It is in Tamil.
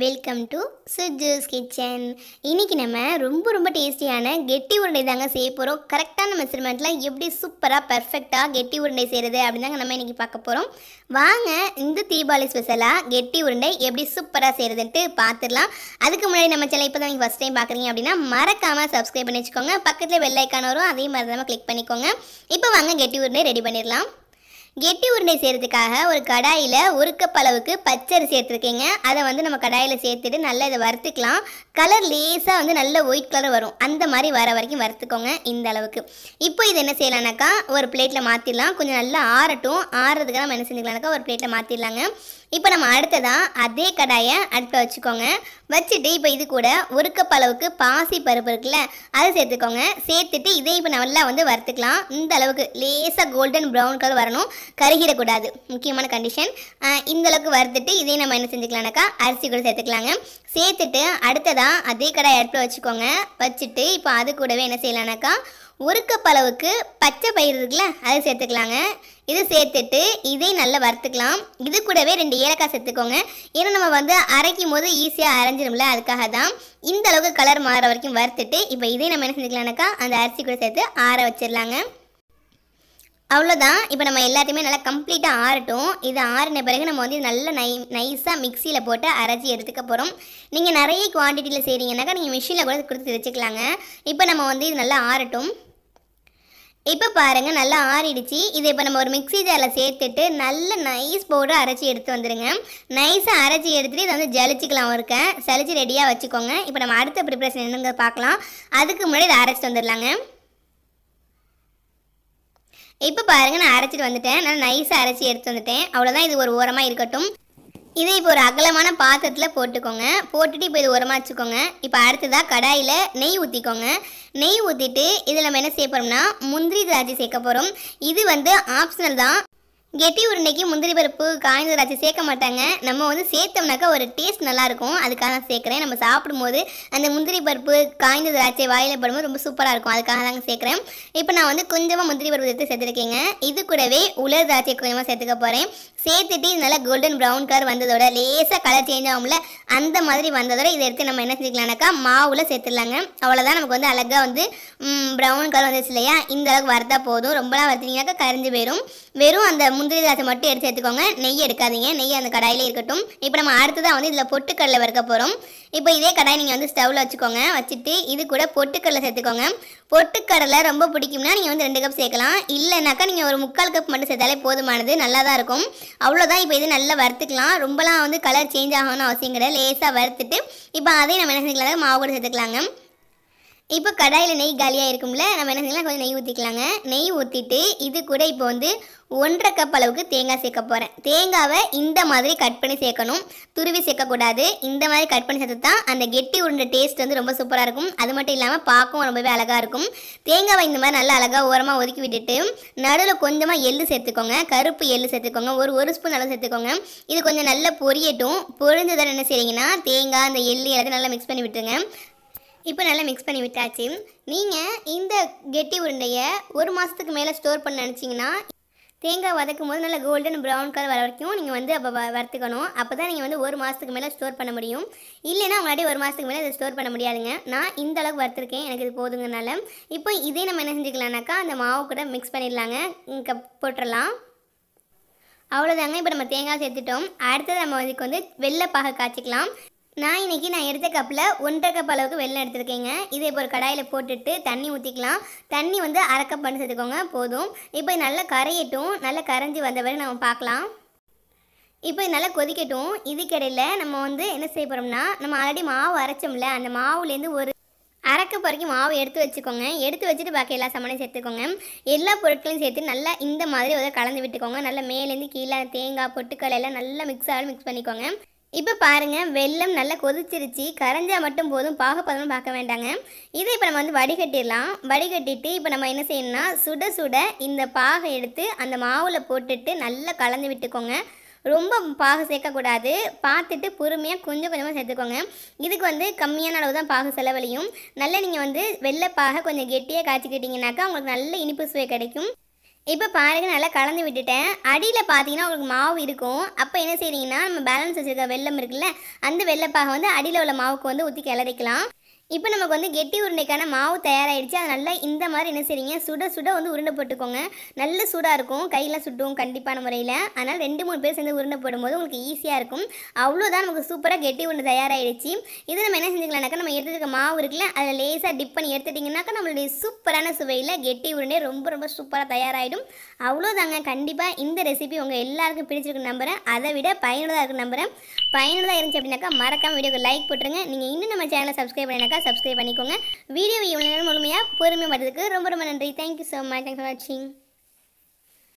வெல்கம் டு சுஜூஸ் கிச்சன் இன்றைக்கி நம்ம ரொம்ப ரொம்ப டேஸ்டியான கெட்டி உருண்டை தாங்க செய்ய போகிறோம் கரெக்டான மெஷர்மெண்ட்டில் எப்படி சூப்பராக பர்ஃபெக்டாக கெட்டி உருண்டை செய்கிறது அப்படின்னு தாங்க நம்ம இன்றைக்கி பார்க்க போகிறோம் வாங்க இந்த தீபாவளி ஸ்பெஷலாக கெட்டி உருண்டை எப்படி சூப்பராக செய்கிறதுன்ட்டு பார்த்துடலாம் அதுக்கு முன்னாடி நம்ம சில இப்போ தான் நீங்கள் ஃபஸ்ட் டைம் பார்க்குறீங்க அப்படின்னா மறக்காமல் சப்ஸ்கிரைப் பண்ணி வச்சுக்கோங்க பக்கத்தில் வெள்ளைக்கான வரும் அதே மாதிரி தான் கிளிக் பண்ணிக்கோங்க இப்போ வாங்க கெட்டி உருண்டை ரெடி பண்ணிடலாம் கெட்டி உருண்டை செய்கிறதுக்காக ஒரு கடாயில் உருக்கப்பளவுக்கு பச்சரி சேர்த்துருக்கீங்க அதை வந்து நம்ம கடாயில் சேர்த்துட்டு நல்லா இதை வறுத்துக்கலாம் கலர் லேஸாக வந்து நல்ல ஒயிட் கலர் வரும் அந்த மாதிரி வர வரைக்கும் வறுத்துக்கோங்க இந்த அளவுக்கு இப்போ இது என்ன செய்யலாம்னாக்கா ஒரு பிளேட்டில் மாற்றிடலாம் கொஞ்சம் நல்லா ஆறட்டும் ஆறுறதுக்காக நம்ம என்ன செஞ்சுக்கலாம்னாக்கா ஒரு பிளேட்டில் மாற்றிடலாங்க இப்போ நம்ம அடுத்ததாக அதே கடாயை அடுப்பில் வச்சுக்கோங்க வச்சுட்டு இப்போ இது கூட உருக்கப்பளவுக்கு பாசி பருப்பு இருக்குல்ல அதை சேர்த்துக்கோங்க சேர்த்துட்டு இதே இப்போ நல்லா வந்து வறுத்துக்கலாம் இந்த அளவுக்கு லேசாக கோல்டன் ப்ரௌன் கலர் வரணும் கருகிடக்கூடாது முக்கியமான கண்டிஷன் இந்தளவுக்கு வறுத்துட்டு இதே நம்ம என்ன செஞ்சுக்கலாம்னாக்கா அரிசி கூட சேர்த்துக்கலாங்க சேர்த்துட்டு அடுத்ததாக அதே கடை இடத்துல வச்சுக்கோங்க வச்சுட்டு இப்போ அது கூடவே என்ன செய்யலாம்னாக்கா ஒரு கப் அளவுக்கு பச்சை பயிர் இருக்குல்ல அதை சேர்த்துக்கலாங்க இது சேர்த்துட்டு இதே நல்லா வறுத்துக்கலாம் இது கூடவே ரெண்டு ஏலக்காய் சேர்த்துக்கோங்க ஏன்னா நம்ம வந்து அரைக்கும் போது ஈஸியாக அரைஞ்சிரும்ல அதுக்காக தான் இந்த அளவுக்கு கலர் மாற வரைக்கும் வறுத்துட்டு இப்போ இதே நம்ம என்ன செஞ்சுக்கலாம்னாக்கா அந்த அரிசி கூட சேர்த்து ஆற வச்சிடலாங்க அவ்வளோதான் இப்போ நம்ம எல்லாத்தையுமே நல்லா கம்ப்ளீட்டாக ஆறட்டும் இது ஆறின பிறகு நம்ம வந்து நல்லா நை நைஸாக மிக்சியில் போட்டு அரைச்சி எடுத்துக்க போகிறோம் நீங்கள் நிறைய குவான்டிட்டியில் செய்கிறீங்கனாக்கா நீங்கள் மிஷினில் கூட கொடுத்து தெரிச்சுக்கலாங்க இப்போ நம்ம வந்து இது நல்லா ஆறட்டும் இப்போ பாருங்கள் நல்லா ஆறிடுச்சு இது இப்போ நம்ம ஒரு மிக்சி ஜாரில் சேர்த்துட்டு நல்ல நைஸ் போட்டு அரைச்சி எடுத்து வந்துடுங்க நைஸாக அரைச்சி எடுத்துகிட்டு இதை வந்து ஜலிச்சிக்கலாம் இருக்கேன் சளிச்சு ரெடியாக வச்சுக்கோங்க இப்போ நம்ம அடுத்த ப்ரிப்ரேஷன் என்னங்க பார்க்கலாம் அதுக்கு முன்னாடி இதை அரைச்சிட்டு வந்துடலாங்க இப்போ பாருங்க நான் அரைச்சிட்டு வந்துட்டேன் நான் நைஸாக அரைச்சி எடுத்து வந்துட்டேன் அவ்வளோதான் இது ஒரு ஓரமாக இருக்கட்டும் இதை இப்போ ஒரு அகலமான பாத்திரத்தில் போட்டுக்கோங்க போட்டுட்டு இப்போ இது உரமாக வச்சுக்கோங்க இப்போ அடுத்ததாக கடாயில் நெய் ஊற்றிக்கோங்க நெய் ஊற்றிட்டு இதில் நம்ம என்ன செய்ய போகிறோம்னா முந்திரி திராட்சை சேர்க்க போகிறோம் இது வந்து ஆப்ஷனல் தான் கெட்டி உருண்டைக்கு முந்திரி பருப்பு காய்ந்த திராட்சை சேர்க்க மாட்டாங்க நம்ம வந்து சேர்த்தோம்னாக்கா ஒரு டேஸ்ட் நல்லாயிருக்கும் அதுக்காக நான் சேர்க்குறேன் நம்ம சாப்பிடும்போது அந்த முந்திரி பருப்பு காய்ந்த திராட்சை வாயில் படும்போது ரொம்ப சூப்பராக இருக்கும் அதுக்காக தாங்க சேர்க்குறேன் இப்போ நான் வந்து கொஞ்சமாக முந்திரி பருப்பு எடுத்து சேர்த்துருக்கேங்க இது கூடவே உலர் திராட்சை கொஞ்சமாக சேர்த்துக்க போகிறேன் சேர்த்துட்டு நல்லா கோல்டன் ப்ரௌன் கலர் வந்ததோட லேசாக கலர் சேஞ்ச் ஆகும்ல அந்த மாதிரி வந்ததோட இதை எடுத்து நம்ம என்ன செஞ்சுக்கலாம்னாக்கா மாவில் சேர்த்துடலாங்க அவ்வளோதான் நமக்கு வந்து அழகாக வந்து ப்ரௌன் கலர் வந்துச்சு இல்லையா இந்த அளவுக்கு வரதா போதும் ரொம்பலாம் வறுத்தீங்கன்னாக்கா கரைஞ்சி போயிடும் வெறும் அந்த முந்திரி திராட்சை மட்டும் எடுத்து சேர்த்துக்கோங்க நெய் எடுக்காதீங்க நெய் அந்த கடாயிலே இருக்கட்டும் இப்போ நம்ம அடுத்ததாக வந்து இதில் பொட்டுக்கடலை வறுக்க போகிறோம் இப்போ இதே கடாய் நீங்கள் வந்து ஸ்டவ்வில் வச்சுக்கோங்க வச்சுட்டு இது கூட பொட்டுக்கடலை சேர்த்துக்கோங்க பொட்டுக்கடலை ரொம்ப பிடிக்கும்னா நீங்கள் வந்து ரெண்டு கப் சேர்க்கலாம் இல்லைனாக்கா நீங்கள் ஒரு முக்கால் கப் மட்டும் சேர்த்தாலே போதுமானது நல்லா தான் இருக்கும் அவ்வளோதான் இப்போ இது நல்லா வறுத்துக்கலாம் ரொம்பலாம் வந்து கலர் சேஞ்ச் ஆகணும்னு அவசியம் கிடையாது லேசாக வறுத்துட்டு இப்போ அதையும் நம்ம என்ன செஞ்சுக்கலாம் மாவு கூட சேர்த்துக்கலாங்க இப்போ கடாயில் நெய் காலியாக இருக்கும்ல நம்ம என்ன செய்யலாம் கொஞ்சம் நெய் ஊற்றிக்கலாங்க நெய் ஊற்றிட்டு இது கூட இப்போ வந்து ஒன்றரை கப் அளவுக்கு தேங்காய் சேர்க்க போகிறேன் தேங்காவை இந்த மாதிரி கட் பண்ணி சேர்க்கணும் துருவி சேர்க்கக்கூடாது இந்த மாதிரி கட் பண்ணி சேர்த்து தான் அந்த கெட்டி உருண்ட டேஸ்ட் வந்து ரொம்ப சூப்பராக இருக்கும் அது மட்டும் இல்லாமல் பார்க்கவும் ரொம்பவே அழகாக இருக்கும் தேங்காவை இந்த மாதிரி நல்லா அழகாக ஓரமாக ஒதுக்கி விட்டுட்டு நடுவில் கொஞ்சமாக எள்ளு சேர்த்துக்கோங்க கருப்பு எள்ளு சேர்த்துக்கோங்க ஒரு ஒரு ஸ்பூன் அளவு சேர்த்துக்கோங்க இது கொஞ்சம் நல்லா பொரியட்டும் பொரிஞ்சதான் என்ன செய்கிறீங்கன்னா தேங்காய் அந்த எள்ளு எல்லாத்தையும் நல்லா மிக்ஸ் பண்ணி விட்டுருங்க இப்போ நல்லா மிக்ஸ் பண்ணி விட்டாச்சு நீங்கள் இந்த கெட்டி உருண்டையை ஒரு மாதத்துக்கு மேலே ஸ்டோர் பண்ண நினச்சிங்கன்னா தேங்காய் வதக்கும் போது நல்லா கோல்டன் ப்ரௌன் கலர் வர வரைக்கும் நீங்கள் வந்து அப்போ வறுத்துக்கணும் அப்போ தான் நீங்கள் வந்து ஒரு மாதத்துக்கு மேலே ஸ்டோர் பண்ண முடியும் இல்லைன்னா முன்னாடி ஒரு மாதத்துக்கு மேலே இதை ஸ்டோர் பண்ண முடியாதுங்க நான் இந்த அளவுக்கு வறுத்துருக்கேன் எனக்கு இது போதுங்கனால இப்போ இதே நம்ம என்ன செஞ்சுக்கலாம்னாக்கா அந்த மாவு கூட மிக்ஸ் பண்ணிடலாங்க இங்கே போட்டுடலாம் அவ்வளோதாங்க இப்போ நம்ம தேங்காய் சேர்த்துட்டோம் அடுத்தது நம்ம இதுக்கு வந்து வெள்ளை பாக காய்ச்சிக்கலாம் நான் இன்றைக்கி நான் எடுத்த கப்பில் ஒன்றரை கப் அளவுக்கு வெள்ளம் எடுத்துருக்கேங்க இதே இப்போ ஒரு கடாயில் போட்டுட்டு தண்ணி ஊற்றிக்கலாம் தண்ணி வந்து அரை பண்ணி சேர்த்துக்கோங்க போதும் இப்போ நல்லா கரையட்டும் நல்லா கரைஞ்சி வந்த வரை நம்ம பார்க்கலாம் இப்போ நல்லா கொதிக்கட்டும் இதுக்கிடையில் நம்ம வந்து என்ன செய்ய போகிறோம்னா நம்ம ஆல்ரெடி மாவு அரைச்சோம்ல அந்த மாவுலேருந்து ஒரு அரைக்க பிறகு மாவு எடுத்து வச்சுக்கோங்க எடுத்து வச்சுட்டு பாக்கி எல்லா சாமானையும் சேர்த்துக்கோங்க எல்லா பொருட்களையும் சேர்த்து நல்லா இந்த மாதிரி கலந்து விட்டுக்கோங்க நல்லா மேலேருந்து கீழே தேங்காய் பொட்டுக்கடலை எல்லாம் நல்லா மிக்ஸ் ஆகி மிக்ஸ் பண்ணிக்கோங்க இப்போ பாருங்கள் வெள்ளம் நல்லா கொதிச்சிருச்சு கரைஞ்சால் மட்டும் போதும் பாகப்பதமும் பார்க்க வேண்டாங்க இதை இப்போ நம்ம வந்து வடிகட்டிடலாம் வடிகட்டிட்டு இப்போ நம்ம என்ன செய்யணும்னா சுட சுட இந்த பாகை எடுத்து அந்த மாவில் போட்டுட்டு நல்லா கலந்து விட்டுக்கோங்க ரொம்ப பாகு சேர்க்கக்கூடாது பார்த்துட்டு பொறுமையாக கொஞ்சம் கொஞ்சமாக சேர்த்துக்கோங்க இதுக்கு வந்து கம்மியான அளவு தான் பாகு செலவழியும் நல்லா நீங்கள் வந்து வெள்ளை பாகை கொஞ்சம் கெட்டியாக காய்ச்சிக்கிட்டிங்கனாக்கா உங்களுக்கு நல்ல இனிப்பு சுவை கிடைக்கும் இப்போ பாருங்க நல்லா கலந்து விட்டுட்டேன் அடியில் பார்த்தீங்கன்னா உங்களுக்கு மாவு இருக்கும் அப்போ என்ன செய்கிறீங்கன்னா நம்ம பேலன்ஸ் வச்சுருக்க வெள்ளம் இருக்குல்ல அந்த வெள்ளப்பாக வந்து அடியில் உள்ள மாவுக்கு வந்து ஊற்றி கிளறிக்கலாம் இப்போ நமக்கு வந்து கெட்டி உருண்டைக்கான மாவு தயாராகிடுச்சு அது நல்லா இந்த மாதிரி என்ன செய்றீங்க சுட சுட வந்து உருண்டை போட்டுக்கோங்க நல்ல சூடாக இருக்கும் கையில் சுட்டும் கண்டிப்பான முறையில் அதனால் ரெண்டு மூணு பேர் சேர்ந்து உருண்டை போடும்போது உங்களுக்கு ஈஸியாக இருக்கும் அவ்வளோதான் நமக்கு சூப்பராக கெட்டி உருண்டை தயாராகிடுச்சு இது நம்ம என்ன செஞ்சுக்கலாம்னாக்கா நம்ம எடுத்துக்க மாவு இருக்குல்ல அதில் லேசாக டிப் பண்ணி எடுத்துட்டிங்கனாக்கா நம்மளுடைய சூப்பரான சுவையில் கெட்டி உருண்டை ரொம்ப ரொம்ப சூப்பராக தயாராகிடும் அவ்வளோதாங்க கண்டிப்பாக இந்த ரெசிபி உங்கள் எல்லாருக்கும் பிடிச்சிருக்கு நம்புகிறேன் அதை விட பயனுள்ளதாக இருக்கும் நம்புகிறேன் பயனுள்ளதாக இருந்துச்சு அப்படின்னாக்கா மறக்காமல் வீடியோக்கு லைக் போட்டுருங்க நீங்கள் இன்னும் நம்ம சேனலை சப்ஸ்கிரைப் பண்ணினாக்கா சப்ஸ்கிரைப் பண்ணிக்கோங்க வீடியோ இவ்வளோ நேரம் முழுமையாக பொறுமையாக பார்த்ததுக்கு ரொம்ப ரொம்ப நன்றி thank you so much thanks for வாட்சிங்